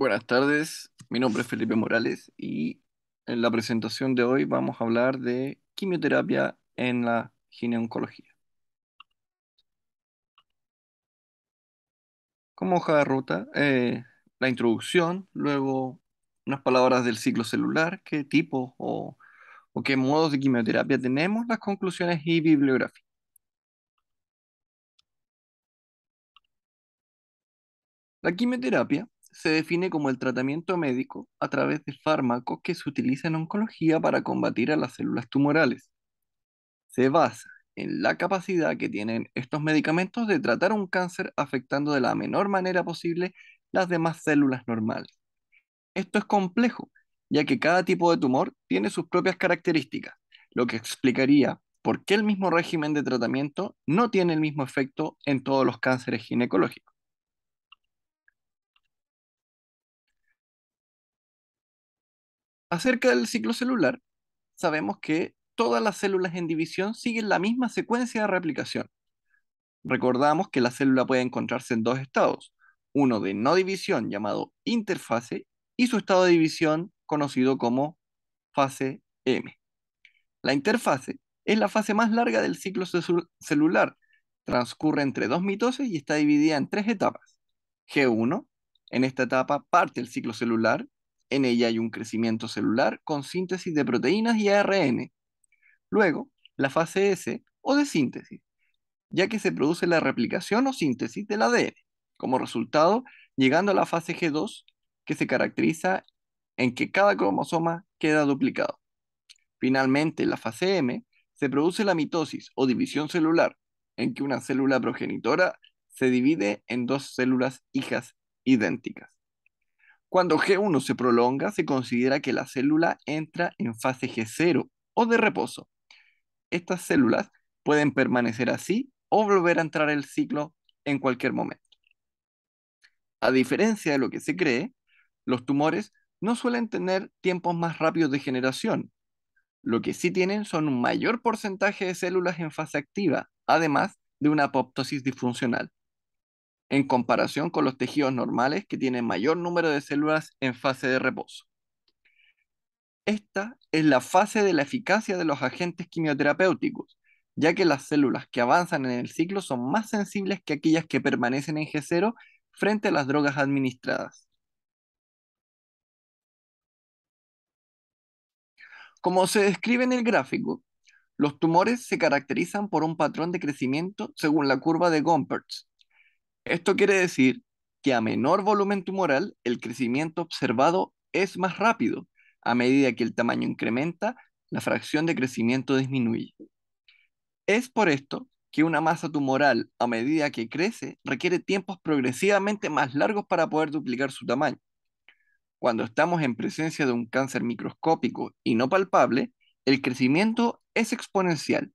Buenas tardes, mi nombre es Felipe Morales y en la presentación de hoy vamos a hablar de quimioterapia en la gineoncología. Como hoja de ruta, eh, la introducción, luego unas palabras del ciclo celular, qué tipo o qué modos de quimioterapia tenemos, las conclusiones y bibliografía. La quimioterapia se define como el tratamiento médico a través de fármacos que se utilizan en oncología para combatir a las células tumorales. Se basa en la capacidad que tienen estos medicamentos de tratar un cáncer afectando de la menor manera posible las demás células normales. Esto es complejo, ya que cada tipo de tumor tiene sus propias características, lo que explicaría por qué el mismo régimen de tratamiento no tiene el mismo efecto en todos los cánceres ginecológicos. Acerca del ciclo celular, sabemos que todas las células en división siguen la misma secuencia de replicación. Recordamos que la célula puede encontrarse en dos estados, uno de no división llamado interfase y su estado de división conocido como fase M. La interfase es la fase más larga del ciclo celular, transcurre entre dos mitoses y está dividida en tres etapas. G1, en esta etapa parte el ciclo celular en ella hay un crecimiento celular con síntesis de proteínas y ARN. Luego, la fase S o de síntesis, ya que se produce la replicación o síntesis del ADN. Como resultado, llegando a la fase G2, que se caracteriza en que cada cromosoma queda duplicado. Finalmente, en la fase M, se produce la mitosis o división celular, en que una célula progenitora se divide en dos células hijas idénticas. Cuando G1 se prolonga, se considera que la célula entra en fase G0 o de reposo. Estas células pueden permanecer así o volver a entrar el ciclo en cualquier momento. A diferencia de lo que se cree, los tumores no suelen tener tiempos más rápidos de generación. Lo que sí tienen son un mayor porcentaje de células en fase activa, además de una apoptosis disfuncional, en comparación con los tejidos normales que tienen mayor número de células en fase de reposo. Esta es la fase de la eficacia de los agentes quimioterapéuticos, ya que las células que avanzan en el ciclo son más sensibles que aquellas que permanecen en G0 frente a las drogas administradas. Como se describe en el gráfico, los tumores se caracterizan por un patrón de crecimiento según la curva de Gompertz, esto quiere decir que a menor volumen tumoral, el crecimiento observado es más rápido. A medida que el tamaño incrementa, la fracción de crecimiento disminuye. Es por esto que una masa tumoral, a medida que crece, requiere tiempos progresivamente más largos para poder duplicar su tamaño. Cuando estamos en presencia de un cáncer microscópico y no palpable, el crecimiento es exponencial.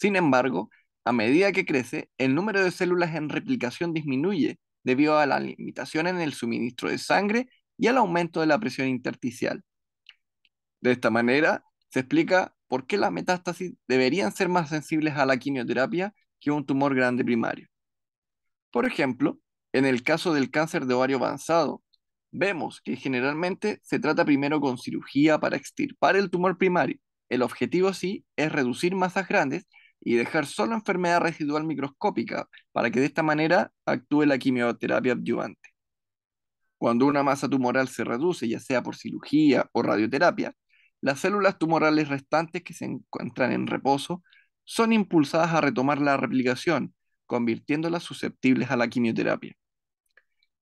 Sin embargo, a medida que crece, el número de células en replicación disminuye debido a la limitación en el suministro de sangre y al aumento de la presión intersticial. De esta manera, se explica por qué las metástasis deberían ser más sensibles a la quimioterapia que un tumor grande primario. Por ejemplo, en el caso del cáncer de ovario avanzado, vemos que generalmente se trata primero con cirugía para extirpar el tumor primario. El objetivo sí es reducir masas grandes y dejar solo enfermedad residual microscópica para que de esta manera actúe la quimioterapia adyuvante. Cuando una masa tumoral se reduce, ya sea por cirugía o radioterapia, las células tumorales restantes que se encuentran en reposo son impulsadas a retomar la replicación, convirtiéndolas susceptibles a la quimioterapia.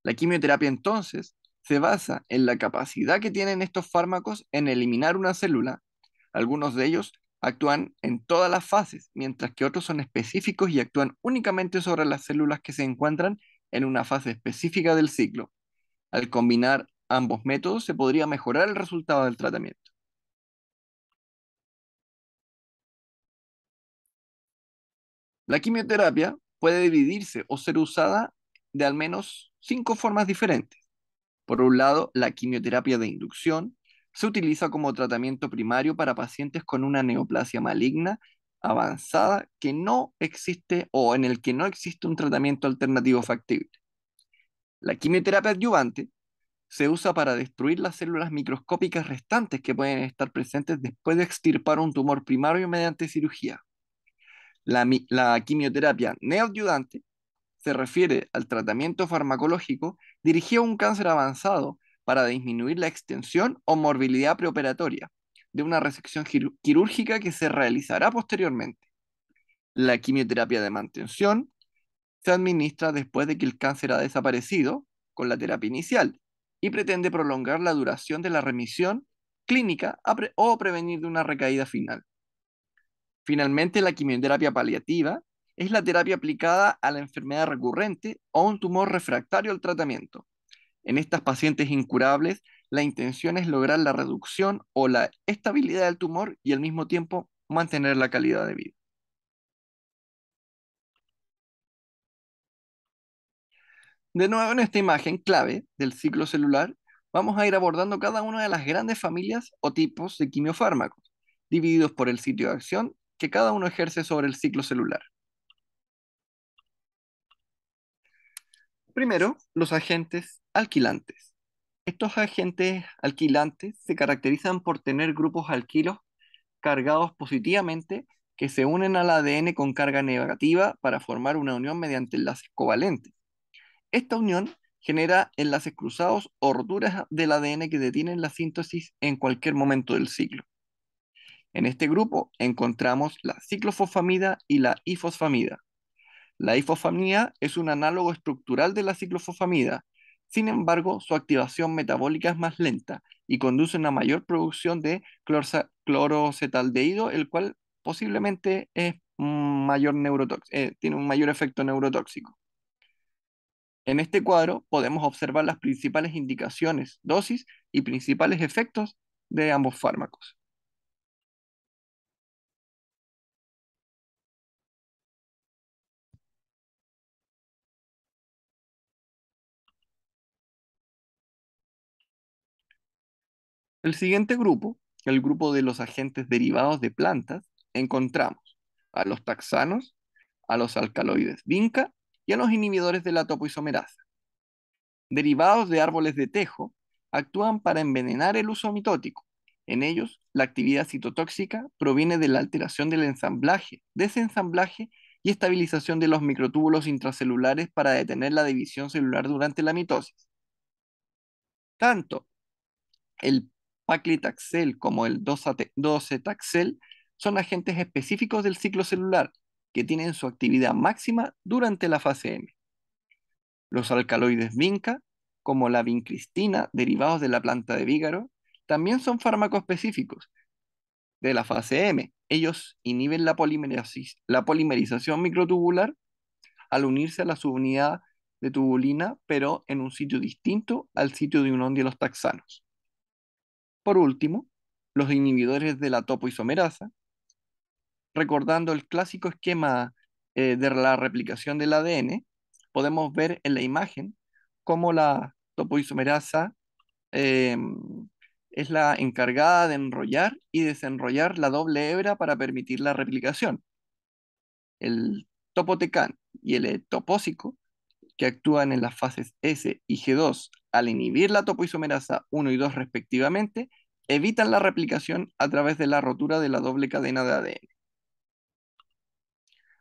La quimioterapia entonces se basa en la capacidad que tienen estos fármacos en eliminar una célula, algunos de ellos actúan en todas las fases, mientras que otros son específicos y actúan únicamente sobre las células que se encuentran en una fase específica del ciclo. Al combinar ambos métodos se podría mejorar el resultado del tratamiento. La quimioterapia puede dividirse o ser usada de al menos cinco formas diferentes. Por un lado, la quimioterapia de inducción, se utiliza como tratamiento primario para pacientes con una neoplasia maligna avanzada que no existe o en el que no existe un tratamiento alternativo factible. La quimioterapia adyuvante se usa para destruir las células microscópicas restantes que pueden estar presentes después de extirpar un tumor primario mediante cirugía. La, quimioterapia neoadyuvante se refiere al tratamiento farmacológico dirigido a un cáncer avanzado para disminuir la extensión o morbilidad preoperatoria de una resección quirúrgica que se realizará posteriormente. La quimioterapia de mantención se administra después de que el cáncer ha desaparecido con la terapia inicial y pretende prolongar la duración de la remisión clínica o prevenir de una recaída final. Finalmente, la quimioterapia paliativa es la terapia aplicada a la enfermedad recurrente o un tumor refractario al tratamiento, en estas pacientes incurables, la intención es lograr la reducción o la estabilidad del tumor y al mismo tiempo mantener la calidad de vida. De nuevo en esta imagen clave del ciclo celular, vamos a ir abordando cada una de las grandes familias o tipos de quimiofármacos, divididos por el sitio de acción que cada uno ejerce sobre el ciclo celular. Primero, los agentes alquilantes. Estos agentes alquilantes se caracterizan por tener grupos alquilos cargados positivamente que se unen al ADN con carga negativa para formar una unión mediante enlaces covalentes. Esta unión genera enlaces cruzados o roturas del ADN que detienen la síntesis en cualquier momento del ciclo. En este grupo encontramos la ciclofosfamida y la ifosfamida. La ifosfamida es un análogo estructural de la ciclofosfamida sin embargo, su activación metabólica es más lenta y conduce a una mayor producción de clorocetaldehído, el cual posiblemente es mayor eh, tiene un mayor efecto neurotóxico. En este cuadro podemos observar las principales indicaciones, dosis y principales efectos de ambos fármacos. El siguiente grupo, el grupo de los agentes derivados de plantas, encontramos a los taxanos, a los alcaloides vinca y a los inhibidores de la topoisomerasa. Derivados de árboles de tejo, actúan para envenenar el uso mitótico. En ellos, la actividad citotóxica proviene de la alteración del ensamblaje, desensamblaje y estabilización de los microtúbulos intracelulares para detener la división celular durante la mitosis. Tanto el paclitaxel como el 12-taxel son agentes específicos del ciclo celular que tienen su actividad máxima durante la fase M. Los alcaloides vinca, como la vincristina, derivados de la planta de vígaro, también son fármacos específicos de la fase M. Ellos inhiben la, la polimerización microtubular al unirse a la subunidad de tubulina, pero en un sitio distinto al sitio de unión de los taxanos. Por último, los inhibidores de la topoisomerasa, recordando el clásico esquema eh, de la replicación del ADN, podemos ver en la imagen cómo la topoisomerasa eh, es la encargada de enrollar y desenrollar la doble hebra para permitir la replicación. El topotecán y el topósico, que actúan en las fases S y G2 al inhibir la topoisomerasa 1 y 2 respectivamente, evitan la replicación a través de la rotura de la doble cadena de ADN.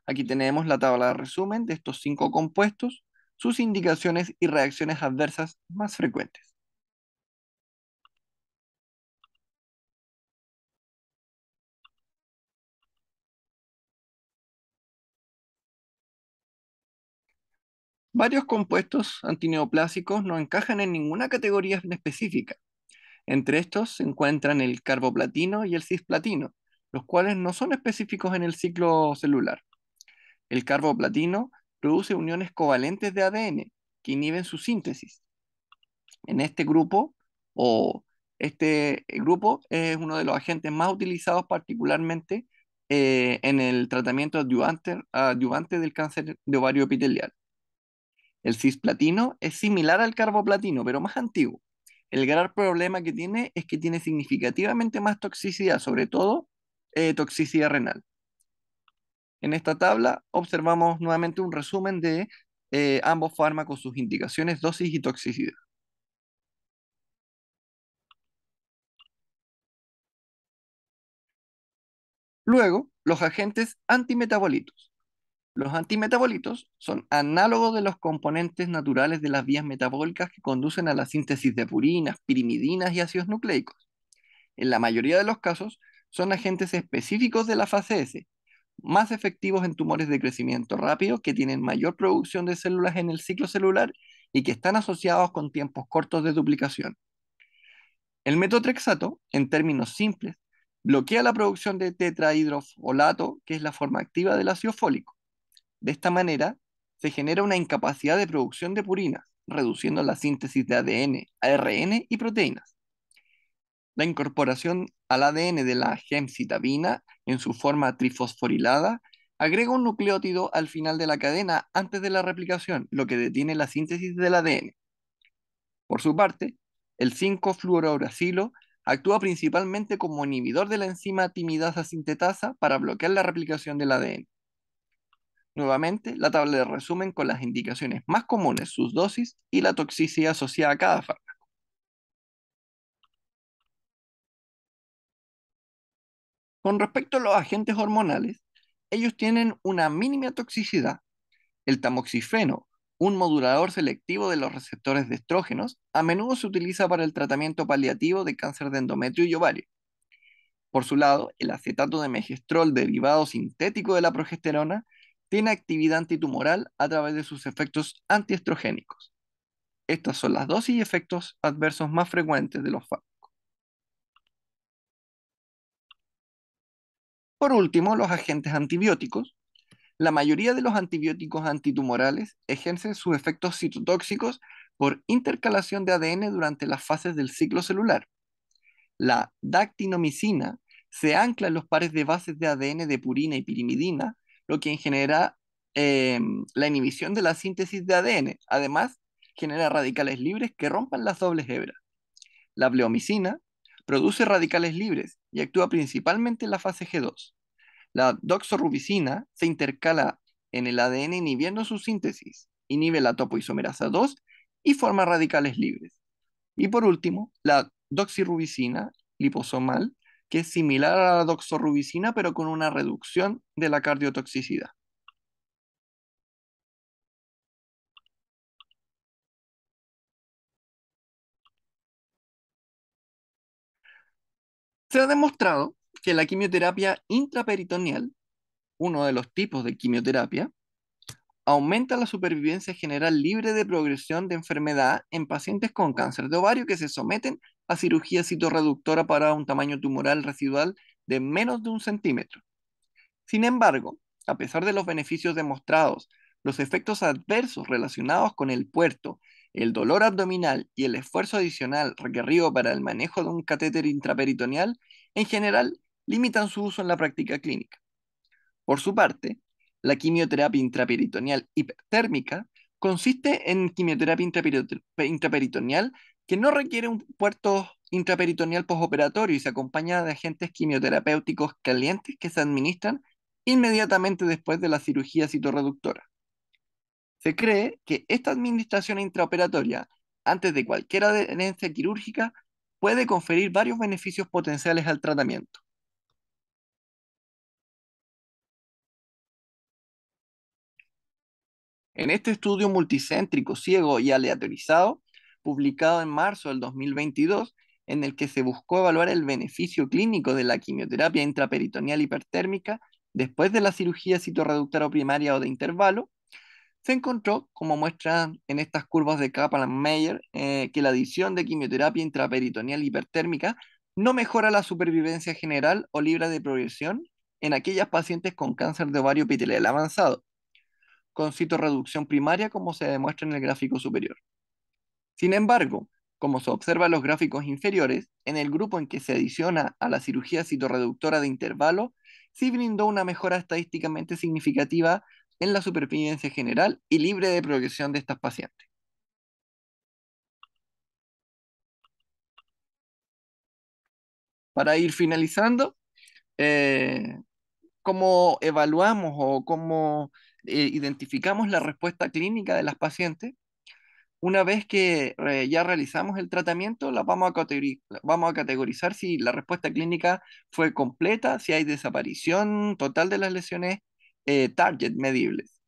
Aquí tenemos la tabla de resumen de estos cinco compuestos, sus indicaciones y reacciones adversas más frecuentes. Varios compuestos antineoplásicos no encajan en ninguna categoría específica, entre estos se encuentran el carboplatino y el cisplatino, los cuales no son específicos en el ciclo celular. El carboplatino produce uniones covalentes de ADN que inhiben su síntesis. En este grupo, o este grupo es uno de los agentes más utilizados particularmente eh, en el tratamiento adyuvante, adyuvante, del cáncer de ovario epitelial. El cisplatino es similar al carboplatino, pero más antiguo. El gran problema que tiene es que tiene significativamente más toxicidad, sobre todo eh, toxicidad renal. En esta tabla observamos nuevamente un resumen de eh, ambos fármacos, sus indicaciones, dosis y toxicidad. Luego, los agentes antimetabolitos. Los antimetabolitos son análogos de los componentes naturales de las vías metabólicas que conducen a la síntesis de purinas, pirimidinas y ácidos nucleicos. En la mayoría de los casos, son agentes específicos de la fase S, más efectivos en tumores de crecimiento rápido que tienen mayor producción de células en el ciclo celular y que están asociados con tiempos cortos de duplicación. El metotrexato, en términos simples, bloquea la producción de tetrahidrofolato, que es la forma activa del ácido fólico. De esta manera, se genera una incapacidad de producción de purinas, reduciendo la síntesis de ADN, ARN y proteínas. La incorporación al ADN de la gemcitabina en su forma trifosforilada agrega un nucleótido al final de la cadena antes de la replicación, lo que detiene la síntesis del ADN. Por su parte, el 5 fluorouracilo actúa principalmente como inhibidor de la enzima timidasa sintetasa para bloquear la replicación del ADN. Nuevamente, la tabla de resumen con las indicaciones más comunes, sus dosis y la toxicidad asociada a cada fármaco. Con respecto a los agentes hormonales, ellos tienen una mínima toxicidad. El tamoxifeno, un modulador selectivo de los receptores de estrógenos, a menudo se utiliza para el tratamiento paliativo de cáncer de endometrio y ovario. Por su lado, el acetato de megestrol derivado sintético de la progesterona tiene actividad antitumoral a través de sus efectos antiestrogénicos. Estas son las dosis y efectos adversos más frecuentes de los fármacos. Por último, los agentes antibióticos. La mayoría de los antibióticos antitumorales ejercen sus efectos citotóxicos por intercalación de ADN durante las fases del ciclo celular. La dactinomicina se ancla en los pares de bases de ADN de purina y pirimidina lo que genera eh, la inhibición de la síntesis de ADN. Además, genera radicales libres que rompan las dobles hebras. La bleomicina produce radicales libres y actúa principalmente en la fase G2. La doxorubicina se intercala en el ADN inhibiendo su síntesis, inhibe la topoisomerasa 2 y forma radicales libres. Y por último, la doxirubicina liposomal que es similar a la doxorubicina, pero con una reducción de la cardiotoxicidad. Se ha demostrado que la quimioterapia intraperitoneal, uno de los tipos de quimioterapia, aumenta la supervivencia general libre de progresión de enfermedad en pacientes con cáncer de ovario que se someten cirugía citorreductora para un tamaño tumoral residual de menos de un centímetro. Sin embargo, a pesar de los beneficios demostrados, los efectos adversos relacionados con el puerto, el dolor abdominal y el esfuerzo adicional requerido para el manejo de un catéter intraperitoneal, en general, limitan su uso en la práctica clínica. Por su parte, la quimioterapia intraperitoneal hipertérmica consiste en quimioterapia intraperitoneal que no requiere un puerto intraperitoneal posoperatorio y se acompaña de agentes quimioterapéuticos calientes que se administran inmediatamente después de la cirugía citorreductora. Se cree que esta administración intraoperatoria, antes de cualquier adherencia quirúrgica, puede conferir varios beneficios potenciales al tratamiento. En este estudio multicéntrico, ciego y aleatorizado, publicado en marzo del 2022, en el que se buscó evaluar el beneficio clínico de la quimioterapia intraperitoneal hipertérmica después de la cirugía citorreductora primaria o de intervalo, se encontró, como muestran en estas curvas de Kaplan-Meier, eh, que la adición de quimioterapia intraperitoneal hipertérmica no mejora la supervivencia general o libre de progresión en aquellas pacientes con cáncer de ovario epitelial avanzado, con citorreducción primaria como se demuestra en el gráfico superior. Sin embargo, como se observa en los gráficos inferiores, en el grupo en que se adiciona a la cirugía citorreductora de intervalo, sí brindó una mejora estadísticamente significativa en la supervivencia general y libre de progresión de estas pacientes. Para ir finalizando, eh, ¿cómo evaluamos o cómo eh, identificamos la respuesta clínica de las pacientes? una vez que eh, ya realizamos el tratamiento, la vamos a, vamos a categorizar si la respuesta clínica fue completa, si hay desaparición total de las lesiones eh, target medibles.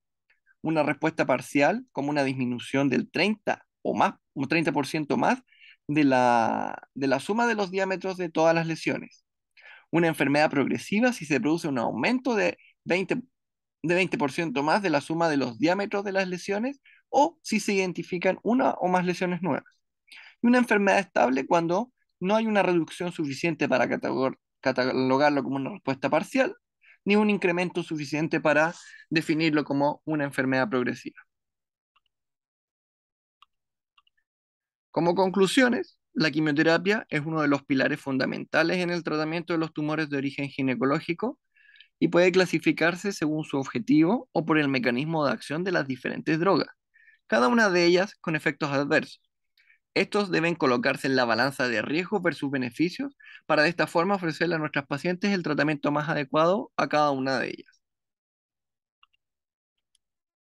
Una respuesta parcial, como una disminución del 30 o más, un 30% más de la, suma de los diámetros de todas las lesiones. Una enfermedad progresiva si se produce un aumento de 20%, de 20 más de la suma de los diámetros de las lesiones o si se identifican una o más lesiones nuevas. Y una enfermedad estable cuando no hay una reducción suficiente para catalogarlo como una respuesta parcial, ni un incremento suficiente para definirlo como una enfermedad progresiva. Como conclusiones, la quimioterapia es uno de los pilares fundamentales en el tratamiento de los tumores de origen ginecológico y puede clasificarse según su objetivo o por el mecanismo de acción de las diferentes drogas, cada una de ellas con efectos adversos. Estos deben colocarse en la balanza de riesgos versus beneficios para de esta forma ofrecerle a nuestras pacientes el tratamiento más adecuado a cada una de ellas.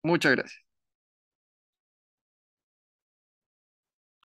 Muchas gracias.